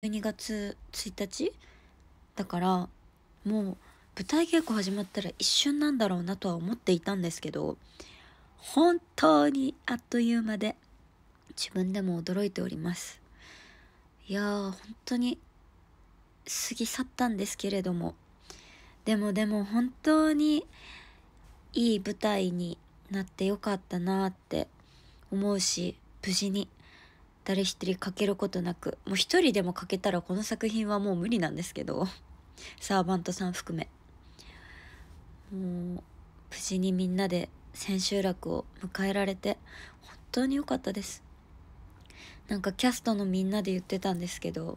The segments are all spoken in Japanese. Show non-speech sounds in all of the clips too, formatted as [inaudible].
12月1日だからもう舞台稽古始まったら一瞬なんだろうなとは思っていたんですけど本当にあっという間で自分でも驚いておりますいやー本当に過ぎ去ったんですけれどもでもでも本当にいい舞台になってよかったなって思うし無事に誰一人欠けることなくもう一人でも欠けたらこの作品はもう無理なんですけど [laughs] サーバントさん含めもう無事にみんなで千秋楽を迎えられて本当に良かったですなんかキャストのみんなで言ってたんですけど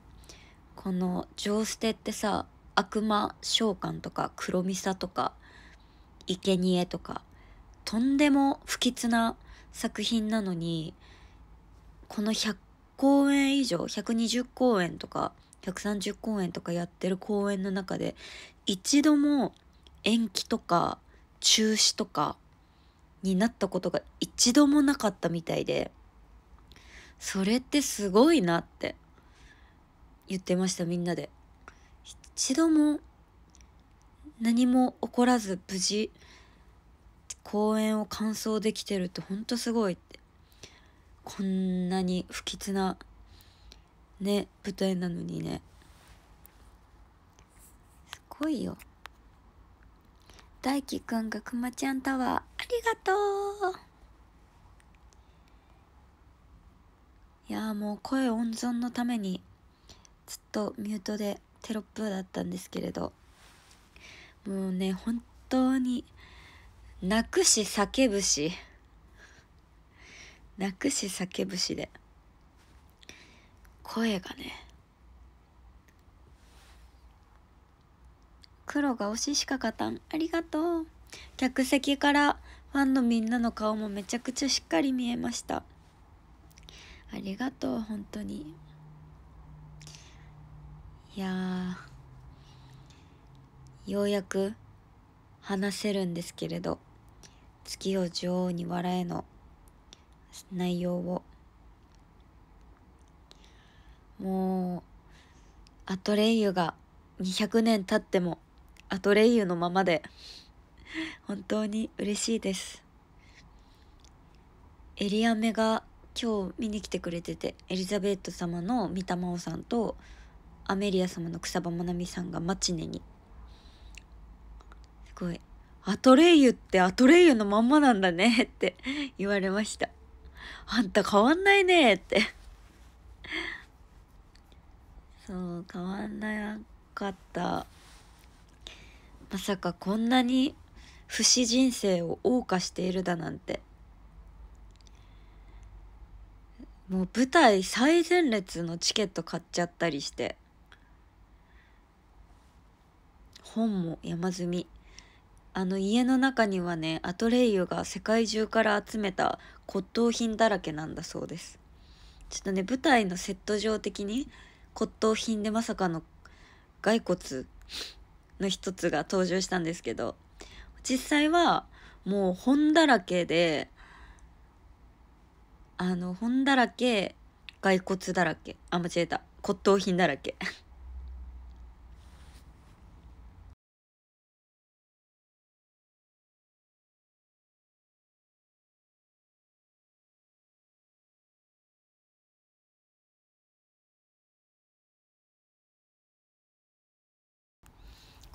この「ジョーステ」ってさ悪魔召喚とか黒ミサとか生贄とかとんでも不吉な作品なのにこの100公演以上120公演とか130公演とかやってる公演の中で一度も延期とか中止とかになったことが一度もなかったみたいでそれってすごいなって言ってましたみんなで一度も何も起こらず無事公演を完走できてるってほんとすごいってこんなに不吉なね舞台なのにねすごいよ大輝くんがくまちゃんタワーありがとういやもう声温存のためにずっとミュートでテロップだったんですけれどもうね本当に泣くし叫ぶし。泣くし叫ぶしで声がね黒が推ししか勝たんありがとう客席からファンのみんなの顔もめちゃくちゃしっかり見えましたありがとう本当にいやようやく話せるんですけれど月を女王に笑えの内容をもうアトレイユが200年経ってもアトレイユのままで本当に嬉しいですエリアメが今日見に来てくれててエリザベート様の三田真央さんとアメリア様の草場な美さんがマチネにすごい「アトレイユってアトレイユのまんまなんだね」って言われましたあんた変わんないねって [laughs] そう変わんなかったまさかこんなに不死人生を謳歌しているだなんてもう舞台最前列のチケット買っちゃったりして本も山積みあの家の中にはねアトレイユが世界中から集めた骨董品だらけなんだそうですちょっとね舞台のセット上的に骨董品でまさかの骸骨の一つが登場したんですけど実際はもう本だらけであの本だらけ骸骨だらけあ間違えた骨董品だらけ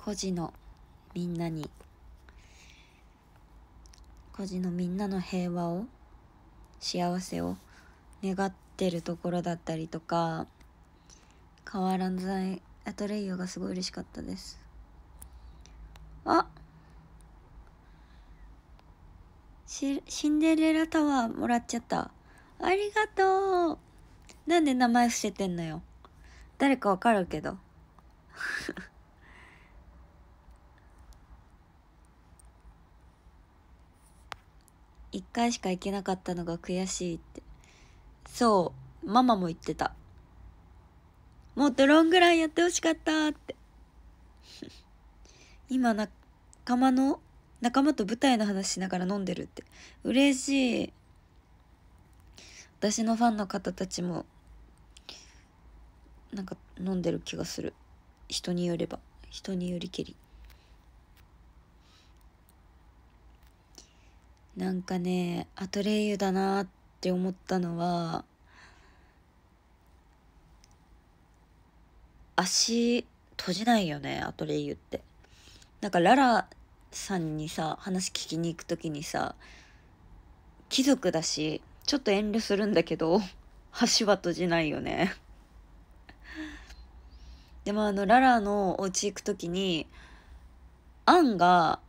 孤児のみんなに孤児のみんなの平和を幸せを願ってるところだったりとか変わらないアトレイヨがすごい嬉しかったですあシシンデレラタワーもらっちゃったありがとうなんで名前伏せてんのよ誰かわかるけど1回しか行けなかったのが悔しいってそうママも言ってたもっとロングランやってほしかったって [laughs] 今仲間の仲間と舞台の話しながら飲んでるって嬉しい私のファンの方たちもなんか飲んでる気がする人によれば人によりけりなんかねアトレイユだなって思ったのは足閉じないよねアトレイユってなんかララさんにさ話聞きに行く時にさ貴族だしちょっと遠慮するんだけど橋は閉じないよねでもあのララのお家行く時にアンが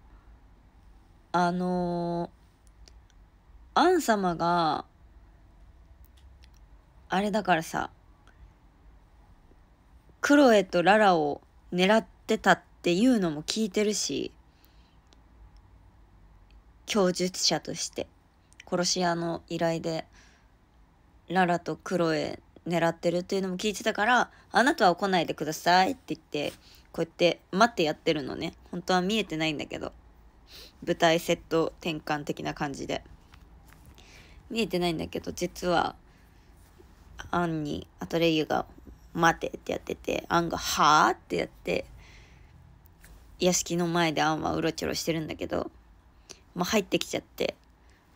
あのアン様が、あれだからさ、クロエとララを狙ってたっていうのも聞いてるし、供述者として、殺し屋の依頼で、ララとクロエ狙ってるっていうのも聞いてたから、あなたは来ないでくださいって言って、こうやって待ってやってるのね。本当は見えてないんだけど。舞台セット転換的な感じで。見えてないんだけど、実は、アンに、アトレイユが、待てってやってて、アンが、はあ?」ってやって、屋敷の前でアンはうろちょろしてるんだけど、まあ、入ってきちゃって、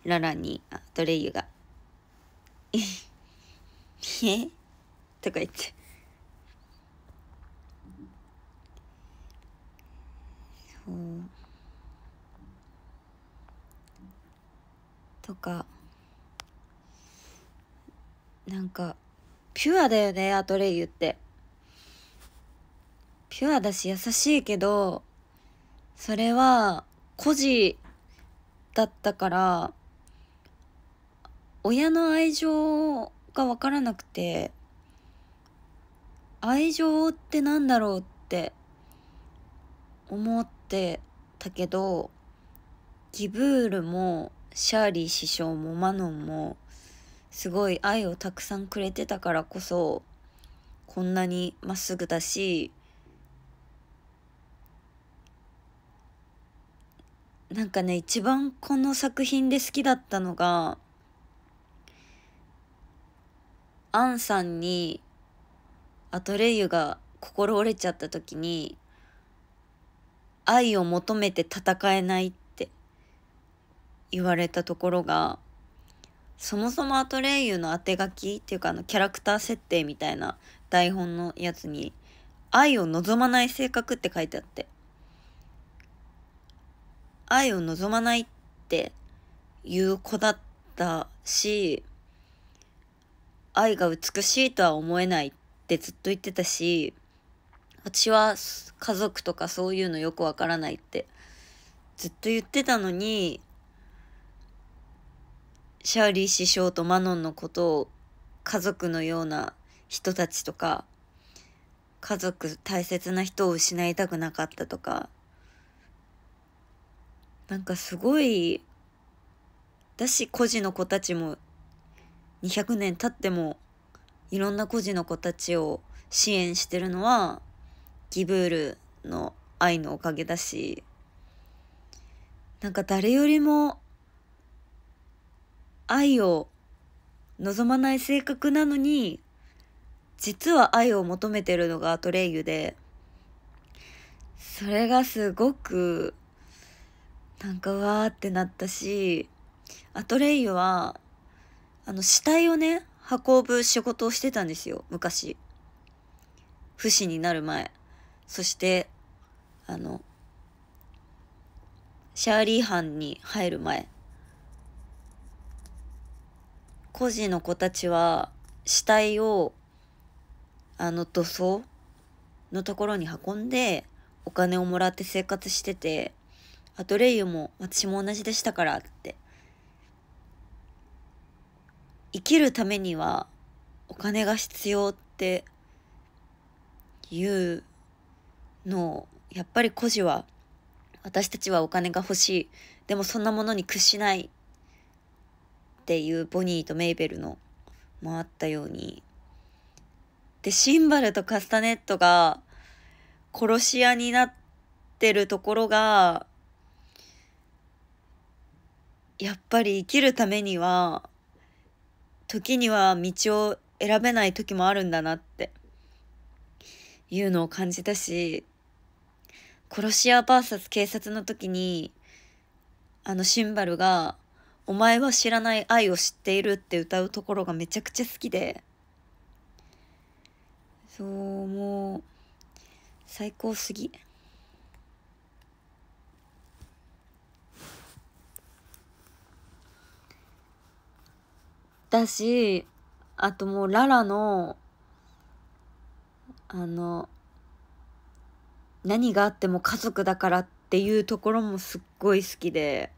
ララに、アトレイユが、[laughs] えとか言って。とか。なんか、ピュアだよね、アトレイユって。ピュアだし優しいけど、それは、孤児だったから、親の愛情がわからなくて、愛情ってなんだろうって思ってたけど、ギブールもシャーリー師匠もマノンもすごい愛をたくさんくれてたからこそこんなにまっすぐだしなんかね一番この作品で好きだったのがアンさんにアトレイユが心折れちゃった時に愛を求めて戦えないって言われたところがそもそもアトレイユの当て書きっていうかあのキャラクター設定みたいな台本のやつに愛を望まない性格って書いてあって愛を望まないっていう子だったし愛が美しいとは思えないってずっと言ってたし私は家族とかそういうのよくわからないってずっと言ってたのにシャーリー師匠とマノンのことを家族のような人たちとか、家族大切な人を失いたくなかったとか、なんかすごい、だし、孤児の子たちも200年経ってもいろんな孤児の子たちを支援してるのはギブールの愛のおかげだしなんか誰よりも愛を望まない性格なのに、実は愛を求めてるのがアトレイユで、それがすごく、なんかわーってなったし、アトレイユは、あの、死体をね、運ぶ仕事をしてたんですよ、昔。不死になる前。そして、あの、シャーリー班に入る前。孤児の子たちは死体をあの土葬のところに運んでお金をもらって生活しててアトレイユも私も同じでしたからって生きるためにはお金が必要っていうのをやっぱり孤児は私たちはお金が欲しいでもそんなものに屈しないっていうボニーとメイベルのもあったように。で、シンバルとカスタネットが殺し屋になってるところが、やっぱり生きるためには、時には道を選べない時もあるんだなっていうのを感じたし、殺し屋 VS 警察の時に、あのシンバルがお前は知らない愛を知っているって歌うところがめちゃくちゃ好きで、そう、もう、最高すぎ。だし、あともうララの、あの、何があっても家族だからっていうところもすっごい好きで、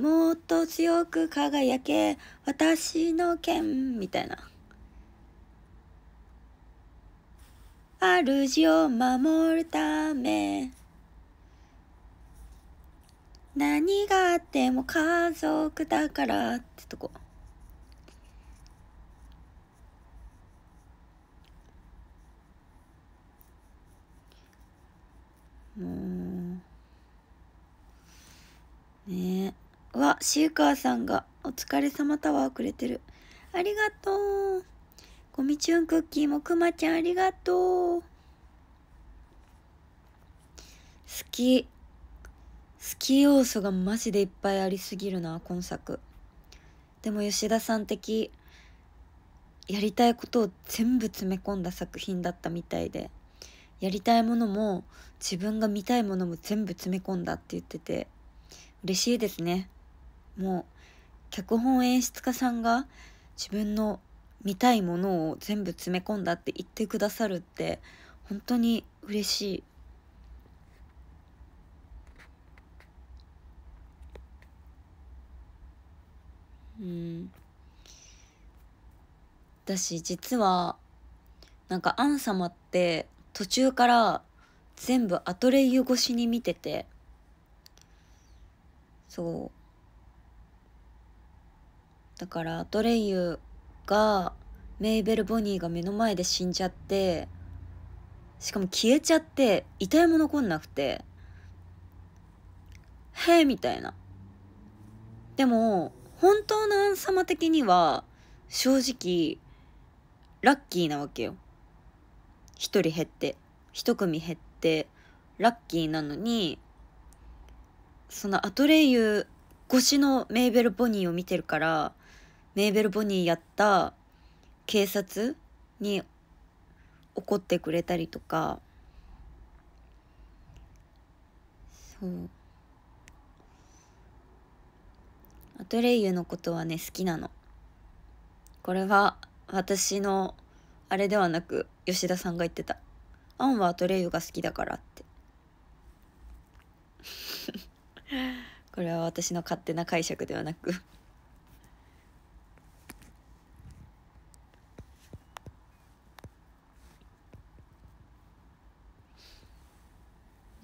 もっと強く輝け私の剣みたいな主を守るため何があっても家族だからってとこもうねえわ、シーカーさんがお疲れ様タワーくれてる。ありがとう。ゴミチューンクッキーもくまちゃんありがとう。好き。好き要素がマジでいっぱいありすぎるな、今作。でも吉田さん的、やりたいことを全部詰め込んだ作品だったみたいで、やりたいものも自分が見たいものも全部詰め込んだって言ってて、嬉しいですね。もう脚本演出家さんが自分の見たいものを全部詰め込んだって言ってくださるって本当に嬉しい。うん、私実はなんかアン様って途中から全部アトレイユ越しに見ててそうだからトレイユがメイベル・ボニーが目の前で死んじゃってしかも消えちゃって遺体も残んなくて「へえ」みたいな。でも本当のアン様的には正直ラッキーなわけよ。一人減って一組減ってラッキーなのにそのアトレイユ越しのメイベル・ボニーを見てるからメーベル・ボニーやった警察に怒ってくれたりとかそうアトレイユのことはね好きなのこれは私のあれではなく吉田さんが言ってたアンはアトレイユが好きだからって [laughs] これは私の勝手な解釈ではなく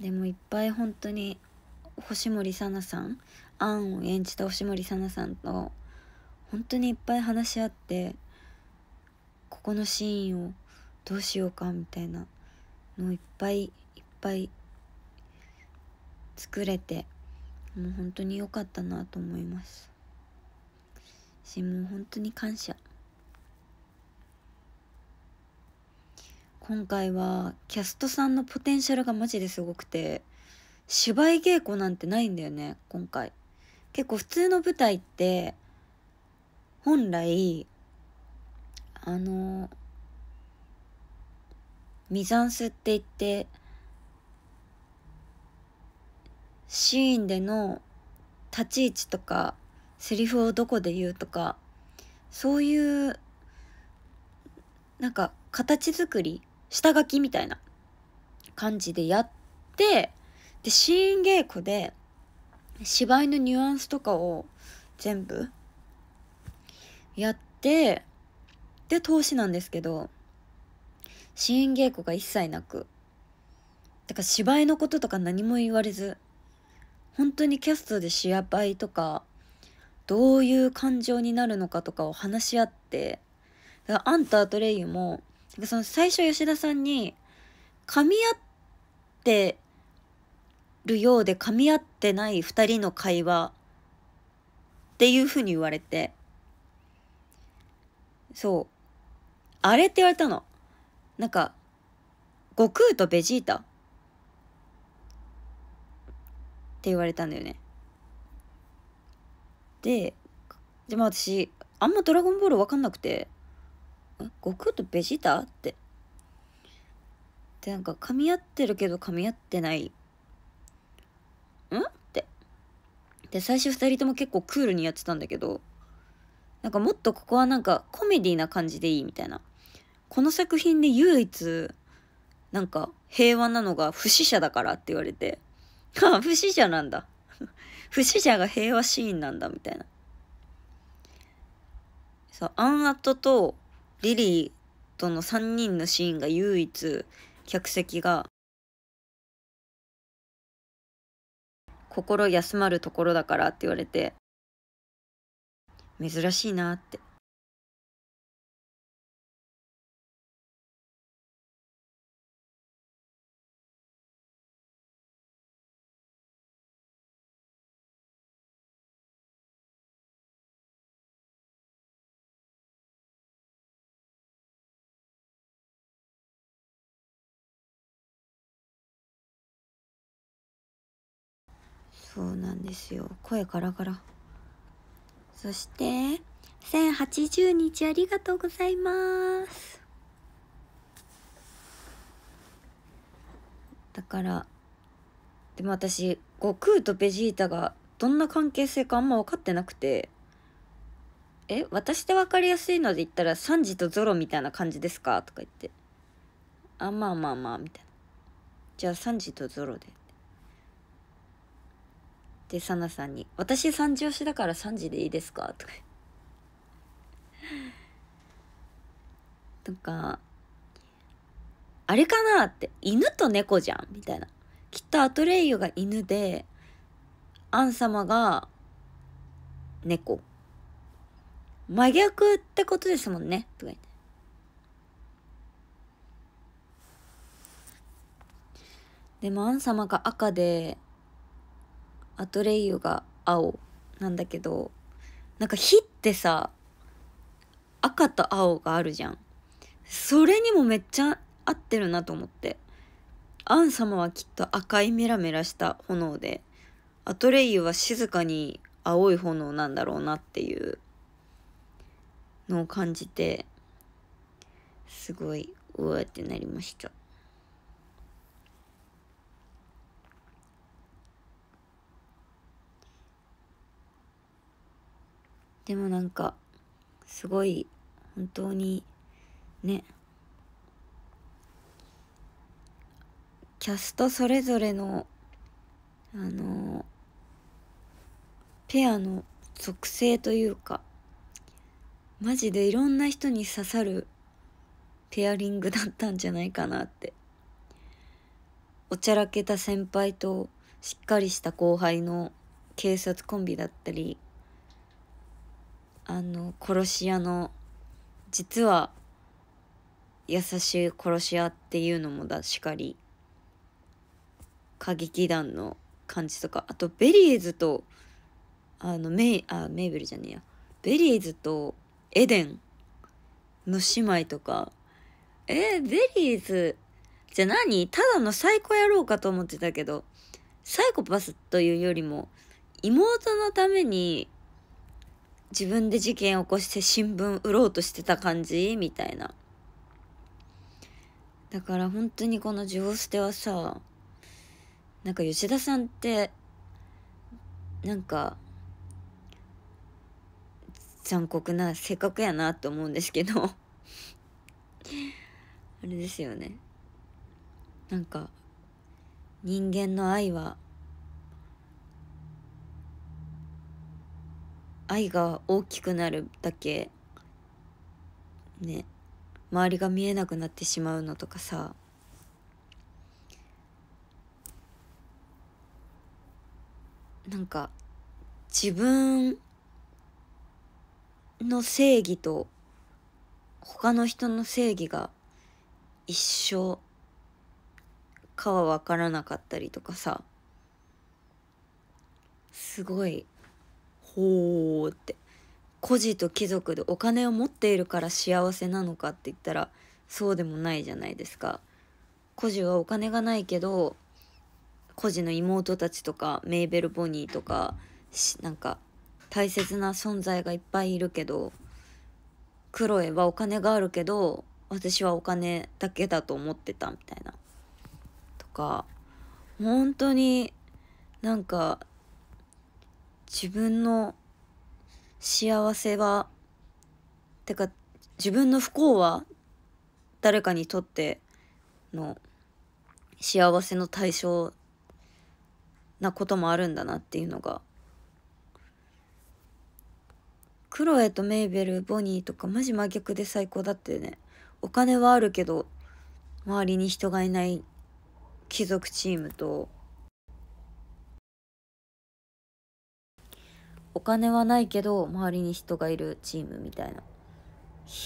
でもいっぱい本当に星森さなさんアンを演じた星森さなさんと本当にいっぱい話し合ってここのシーンをどうしようかみたいなのをいっぱいいっぱい作れてもう本当に良かったなと思いますしもう本当に感謝今回はキャストさんのポテンシャルがマジですごくて芝居稽古なんてないんだよね今回結構普通の舞台って本来あのミザンスって言ってシーンでの立ち位置とかセリフをどこで言うとかそういうなんか形作り下書きみたいな感じでやってでシーン稽古で芝居のニュアンスとかを全部やってで投資なんですけどシーン稽古が一切なくだから芝居のこととか何も言われず本当にキャストで芝居とかどういう感情になるのかとかを話し合ってだからアンターとレイユもその最初吉田さんに噛み合ってるようで噛み合ってない2人の会話っていうふうに言われてそうあれって言われたのなんか悟空とベジータって言われたんだよねででも私あんま「ドラゴンボール」分かんなくて悟空とベジータって。で、なんか噛み合ってるけど噛み合ってない。んって。で、最初2人とも結構クールにやってたんだけど、なんかもっとここはなんかコメディな感じでいいみたいな。この作品で唯一、なんか平和なのが不死者だからって言われて、あ不死者なんだ [laughs] 不死者が平和シーンなんだみたいな。さあアンアットとリリーとの3人のシーンが唯一客席が心休まるところだからって言われて珍しいなってそうなんですよ声ガラガラそして1080日ありがとうございますだからでも私悟空とベジータがどんな関係性かあんま分かってなくてえ私で分かりやすいので言ったらサンジとゾロみたいな感じですかとか言ってあまあまあまあみたいなじゃあサンジとゾロでで、サナさんに、私3時押しだから3時でいいですかとか。とか、あれかなって、犬と猫じゃんみたいな。きっとアトレイユが犬で、アン様が猫。真逆ってことですもんね。とか言って。でもアン様が赤で、アトレイユが青なんだけどなんか火ってさ赤と青があるじゃんそれにもめっちゃ合ってるなと思ってアン様はきっと赤いメラメラした炎でアトレイユは静かに青い炎なんだろうなっていうのを感じてすごいうわってなりました。でもなんかすごい本当にねキャストそれぞれのあのペアの属性というかマジでいろんな人に刺さるペアリングだったんじゃないかなっておちゃらけた先輩としっかりした後輩の警察コンビだったりあの殺し屋の実は優しい殺し屋っていうのもだしかり歌劇団の感じとかあとベリーズとあのメイあメイブルじゃねえやベリーズとエデンの姉妹とかえー、ベリーズじゃ何ただの最イコ野郎かと思ってたけどサイコパスというよりも妹のために自分で事件を起こして新聞売ろうとしてた感じみたいな。だから本当にこのジオステはさ、なんか吉田さんって、なんか、残酷な性格やなと思うんですけどあれですよね。なんか、人間の愛は愛が大きくなるだけね周りが見えなくなってしまうのとかさなんか自分の正義と他の人の正義が一緒かは分からなかったりとかさすごいほうって孤児と貴族でお金を持っているから幸せなのかって言ったらそうでもないじゃないですか孤児はお金がないけど孤児の妹たちとかメイベル・ボニーとかなんか大切な存在がいっぱいいるけどクロエはお金があるけど私はお金だけだと思ってたみたいなとか本当になんか自分の幸せはてか自分の不幸は誰かにとっての幸せの対象なこともあるんだなっていうのがクロエとメイベルボニーとかマジ真逆で最高だってねお金はあるけど周りに人がいない貴族チームとお金はないけど周りに人がいるチームみたいない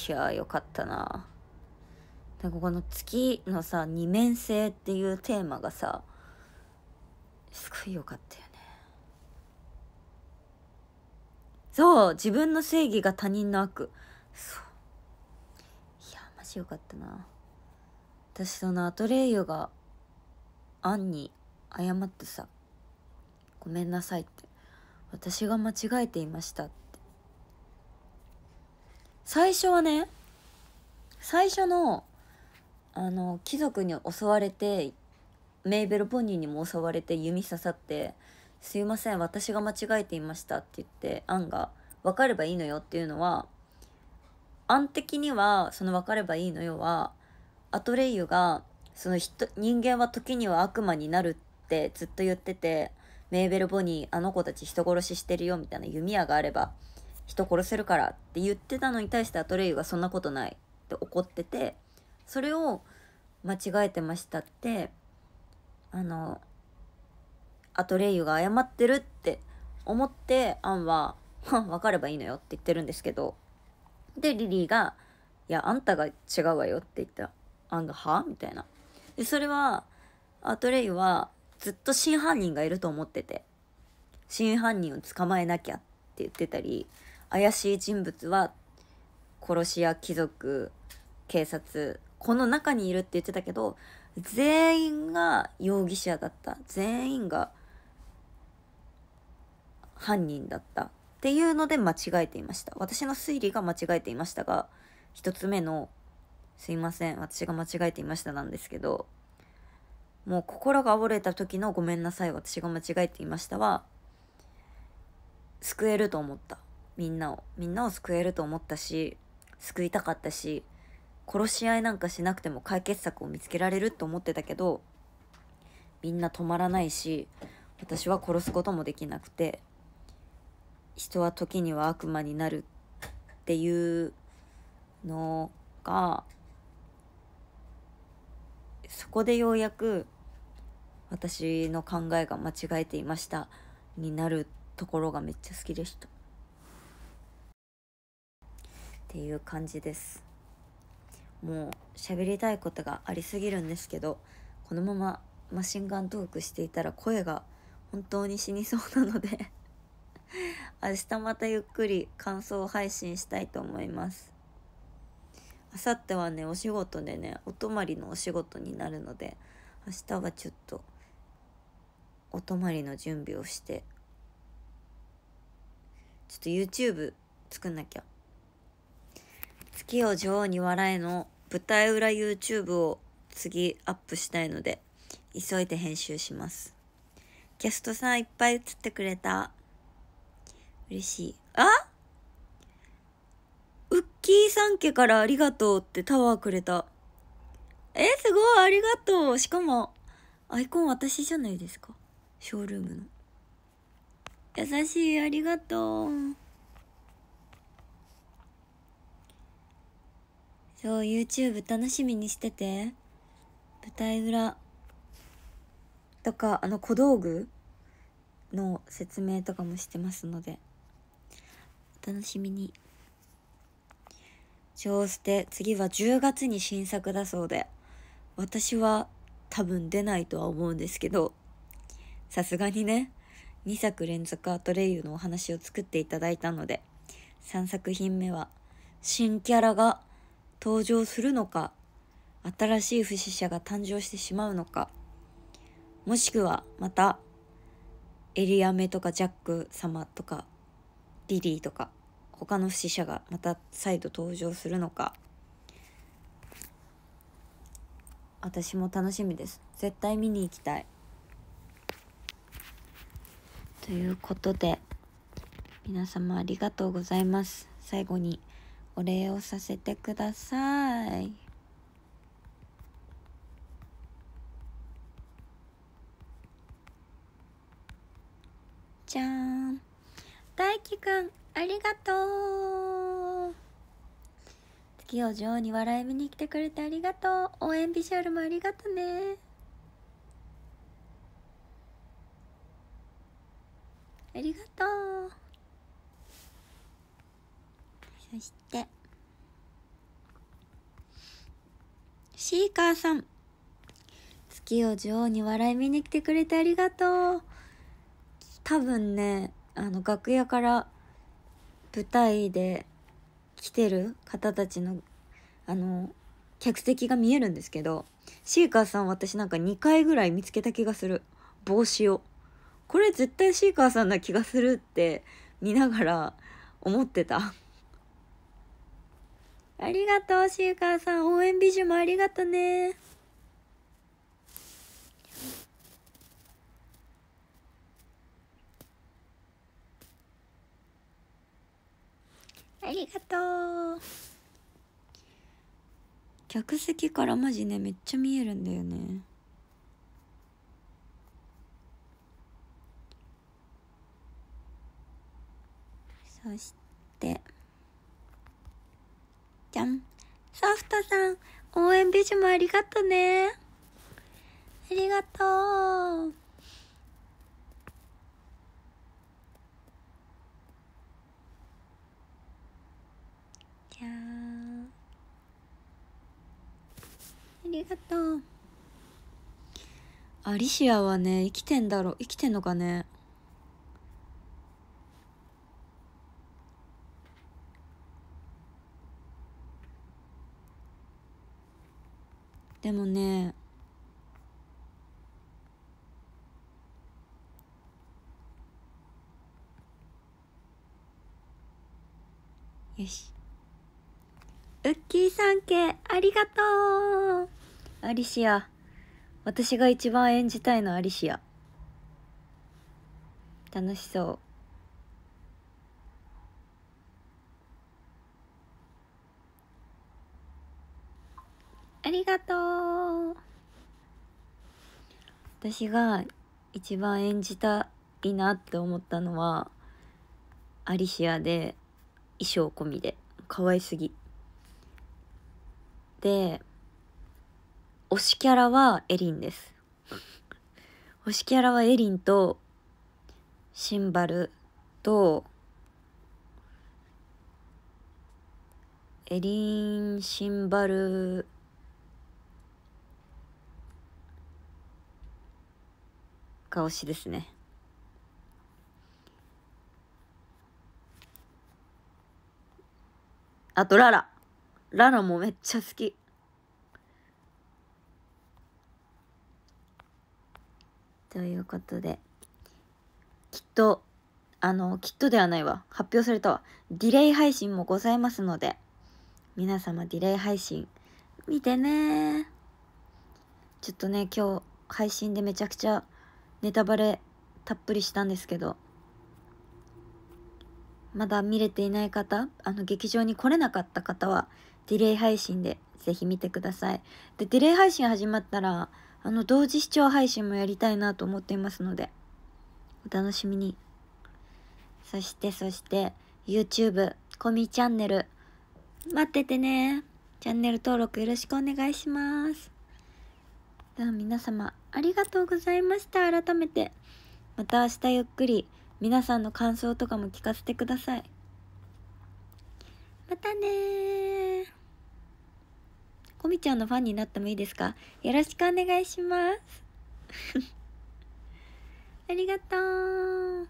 やーよかったなでこかこの月のさ二面性っていうテーマがさすごいよかったよねそう自分の正義が他人の悪そういやマジよかったな私そのアトレイユがアンに謝ってさごめんなさいって私が間違えていましたって最初はね最初のあの貴族に襲われてメイベルポニーにも襲われて弓刺さって「すいません私が間違えていました」って言ってアンが「分かればいいのよ」っていうのはアン的にはその「分かればいいのよは」はアトレイユがその人人間は時には悪魔になるってずっと言っててメーベル・ボニーあの子たち人殺ししてるよみたいな弓矢があれば人殺せるからって言ってたのに対してアトレイユがそんなことないって怒っててそれを間違えてましたってあのアトレイユが謝ってるって思ってアンは「分 [laughs] かればいいのよ」って言ってるんですけどでリリーが「いやあんたが違うわよ」って言ったアンが「は?」みたいな。でそれはアトレイはずっと真犯人がいると思ってて真犯人を捕まえなきゃって言ってたり怪しい人物は殺し屋貴族警察この中にいるって言ってたけど全員が容疑者だった全員が犯人だったっていうので間違えていました私の推理が間違えていましたが1つ目の「すいません私が間違えていました」なんですけどもう心が折れた時のごめんなさい私が間違えていましたは救えると思ったみんなをみんなを救えると思ったし救いたかったし殺し合いなんかしなくても解決策を見つけられると思ってたけどみんな止まらないし私は殺すこともできなくて人は時には悪魔になるっていうのがそこでようやく私の考えが間違えていましたになるところがめっちゃ好きでした。っていう感じです。もう喋りたいことがありすぎるんですけどこのままマシンガントークしていたら声が本当に死にそうなので明日またゆっくり感想配信したいと思います。明後日はねお仕事でねお泊まりのお仕事になるので明日はちょっとお泊まりの準備をしてちょっと YouTube 作んなきゃ月を女王に笑えの舞台裏 YouTube を次アップしたいので急いで編集しますキャストさんいっぱい映ってくれた嬉しいあっキーさん家からありがとうってタワーくれた。え、すごい、ありがとう。しかも、アイコン私じゃないですか。ショールームの。優しい、ありがとう。そう、YouTube 楽しみにしてて。舞台裏とか、あの小道具の説明とかもしてますので、お楽しみに。小捨て、次は10月に新作だそうで、私は多分出ないとは思うんですけど、さすがにね、2作連続アトレイユのお話を作っていただいたので、3作品目は、新キャラが登場するのか、新しい不死者が誕生してしまうのか、もしくはまた、エリアメとかジャック様とか、リリーとか、他の死者がまた再度登場するのか私も楽しみです絶対見に行きたいということで皆様ありがとうございます最後にお礼をさせてくださいじゃーん大輝くんありがとう月を女王に笑い見に来てくれてありがとう応援ビジュアルもありがとねありがとうそしてシーカーさん月を女王に笑い見に来てくれてありがとう多分ねあの楽屋から舞台で来てる方たちのあの客席が見えるんですけどシーカーさん私なんか2回ぐらい見つけた気がする帽子をこれ絶対シーカーさんな気がするって見ながら思ってた [laughs] ありがとうシーカーさん応援美女もありがとねありがとう客席からマジねめっちゃ見えるんだよねそしてじゃんソフトさん応援ビジュもありがとねありがとうりがとうアリシアはね生きてんだろ生きてんのかねでもねよしウッキーさんけありがとうアリシア。私が一番演じたいのアリシア。楽しそう。ありがとう。私が一番演じたいなって思ったのは、アリシアで、衣装込みで、可愛すぎ。で、推しキャラはエリンです。推しキャラはエリンと、シンバルと、エリン、シンバル、が推しですね。あとララ。ララもめっちゃ好き。ということで、きっと、あの、きっとではないわ。発表されたわ。ディレイ配信もございますので、皆様ディレイ配信見てねちょっとね、今日配信でめちゃくちゃネタバレたっぷりしたんですけど、まだ見れていない方、あの劇場に来れなかった方は、ディレイ配信でぜひ見てください。で、ディレイ配信始まったら、あの、同時視聴配信もやりたいなと思っていますので、お楽しみに。そして、そして、YouTube、コミチャンネル、待っててね。チャンネル登録よろしくお願いします。では皆様、ありがとうございました。改めて。また明日ゆっくり、皆さんの感想とかも聞かせてください。またねこみちゃんのファンになってもいいですかよろしくお願いします。[laughs] ありがとう。